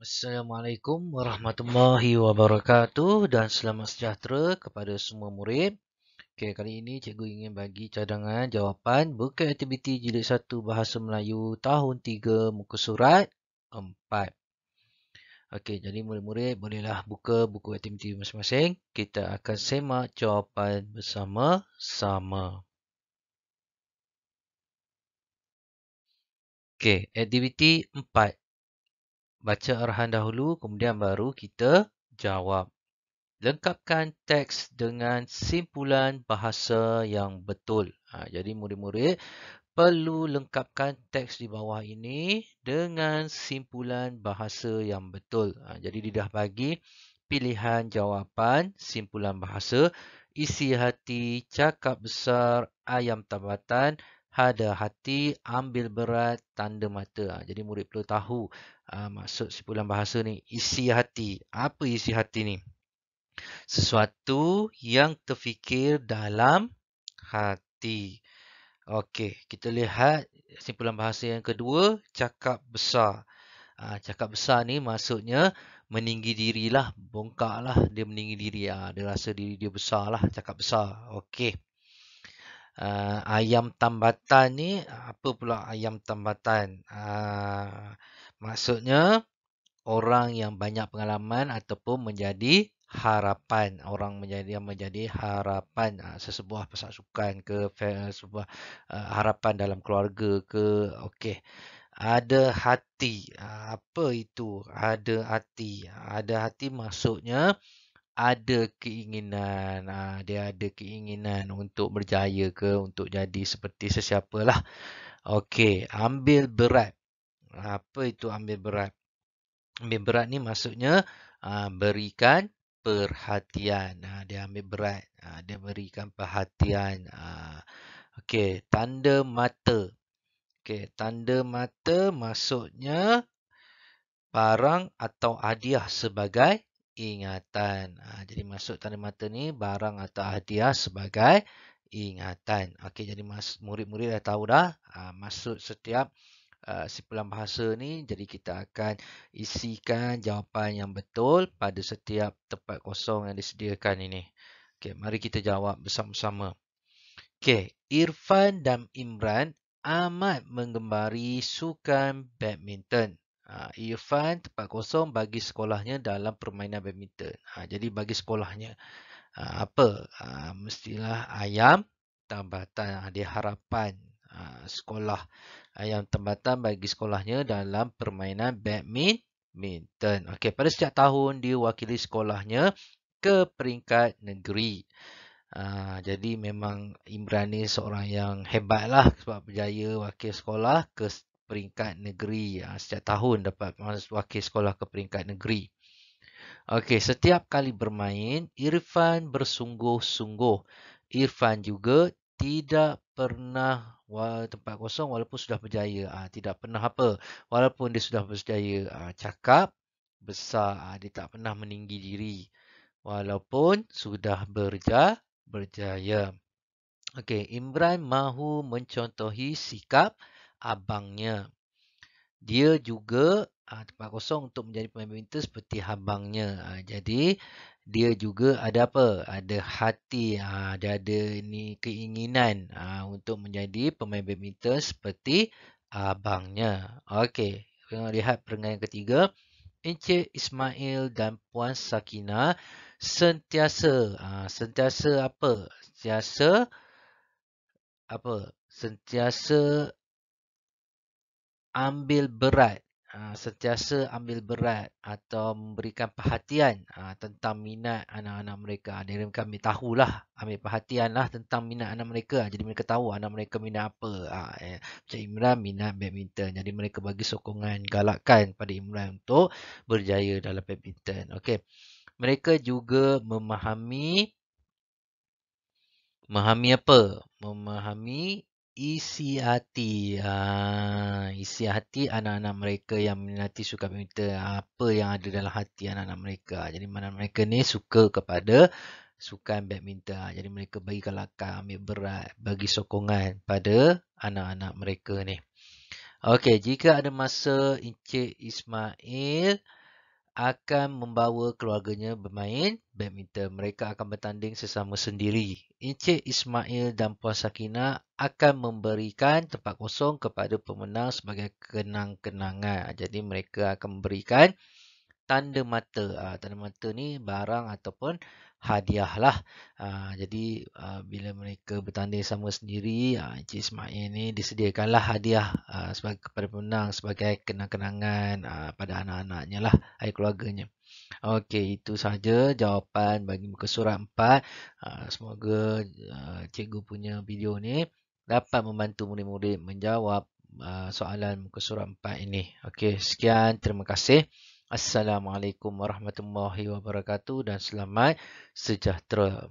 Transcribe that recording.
Assalamualaikum warahmatullahi wabarakatuh dan selamat sejahtera kepada semua murid. Okey, kali ini cikgu ingin bagi cadangan jawapan buku aktiviti jilid 1 Bahasa Melayu tahun 3 muka surat 4. Okey, jadi murid-murid bolehlah buka buku aktiviti masing-masing. Kita akan semak jawapan bersama-sama. Okey, aktiviti baca arahan dahulu kemudian baru kita jawab. Lengkapkan teks dengan simpulan bahasa yang betul. Ha, jadi murid-murid perlu lengkapkan teks di bawah ini dengan simpulan bahasa yang betul. Ha, jadi dia dah bagi pilihan jawapan simpulan bahasa isi hati cakap besar ayam tabatan ada hati ambil berat tanda mata ah, jadi murid perlu tahu ah, maksud simpulan bahasa ni isi hati apa isi hati ni sesuatu yang terfikir dalam hati okey kita lihat simpulan bahasa yang kedua cakap besar ah, cakap besar ni maksudnya meninggi dirilah bongkaklah dia meninggi diri dia rasa diri dia besarlah cakap besar okey uh, ayam tambatan ni apa pula ayam tambatan uh, maksudnya orang yang banyak pengalaman ataupun menjadi harapan orang menjadi yang menjadi harapan uh, sesebuah pasukan ke sebuah uh, harapan dalam keluarga ke okey ada hati apa itu ada hati ada hati maksudnya uh, ada keinginan ha, dia ada keinginan untuk berjaya ke untuk jadi seperti sesiapa lah okey ambil berat apa itu ambil berat ambil berat ni maksudnya ha, berikan perhatian ha, dia ambil berat ha, dia berikan perhatian ha, okey tanda mata okey tanda mata maksudnya barang atau hadiah sebagai ingatan. Ha, jadi masuk tanda mata ni barang atau hadiah sebagai ingatan. Okey jadi murid-murid dah tahu dah ha, ah, maksud setiap uh, ah, simpulan bahasa ni jadi kita akan isikan jawapan yang betul pada setiap tempat kosong yang disediakan ini. Okey mari kita jawab bersama-sama. Okey Irfan dan Imran amat menggemari sukan badminton. Uh, Irfan tepat kosong bagi sekolahnya dalam permainan badminton. Uh, jadi bagi sekolahnya uh, apa? Uh, mestilah ayam tambatan ada harapan uh, sekolah ayam tambatan bagi sekolahnya dalam permainan badminton. Okey, pada setiap tahun dia wakili sekolahnya ke peringkat negeri. Uh, jadi memang Imran ni seorang yang hebatlah sebab berjaya wakil sekolah ke peringkat negeri uh, setiap tahun dapat wakil sekolah ke peringkat negeri. Okey, setiap kali bermain Irfan bersungguh-sungguh. Irfan juga tidak pernah tempat kosong walaupun sudah berjaya. Ah, tidak pernah apa. Walaupun dia sudah berjaya ah, cakap besar, ah, dia tak pernah meninggi diri. Walaupun sudah berja, berjaya. Okey, Imran mahu mencontohi sikap abangnya. Dia juga uh, tempat kosong untuk menjadi pemain badminton seperti abangnya. Uh, jadi dia juga ada apa? Ada hati, uh, dia ada ni keinginan uh, untuk menjadi pemain badminton seperti abangnya. Okey, kita lihat perenggan yang ketiga. Encik Ismail dan Puan Sakina sentiasa uh, sentiasa apa? Sentiasa apa? Sentiasa ambil berat, ha, ambil berat atau memberikan perhatian ha, tentang minat anak-anak mereka. Ha, Dari kami tahulah, ambil perhatianlah tentang minat anak mereka. Ha, jadi mereka tahu anak mereka minat apa. Ha, eh. Macam Imran minat badminton. Jadi mereka bagi sokongan, galakkan pada Imran untuk berjaya dalam badminton. Okay. Mereka juga memahami Memahami apa? Memahami isi hati uh, isi hati anak-anak mereka yang minati suka minta apa yang ada dalam hati anak-anak mereka jadi mana mereka ni suka kepada sukan badminton jadi mereka bagi kelakar ambil berat bagi sokongan pada anak-anak mereka ni okey jika ada masa Encik Ismail akan membawa keluarganya bermain badminton. Mereka akan bertanding sesama sendiri. Encik Ismail dan Puan Sakina akan memberikan tempat kosong kepada pemenang sebagai kenang-kenangan. Jadi mereka akan memberikan tanda mata. Uh, tanda mata ni barang ataupun hadiah lah. Uh, jadi uh, bila mereka bertanding sama sendiri, uh, Encik Ismail ni disediakanlah hadiah uh, sebagai kepada pemenang sebagai kenang-kenangan uh, pada anak-anaknya lah, air keluarganya. Okey, itu sahaja jawapan bagi muka surat 4. Uh, semoga uh, cikgu punya video ni dapat membantu murid-murid menjawab uh, soalan muka surat 4 ini. Okey, sekian. Terima kasih. Assalamualaikum warahmatullahi wabarakatuh dan selamat sejahtera.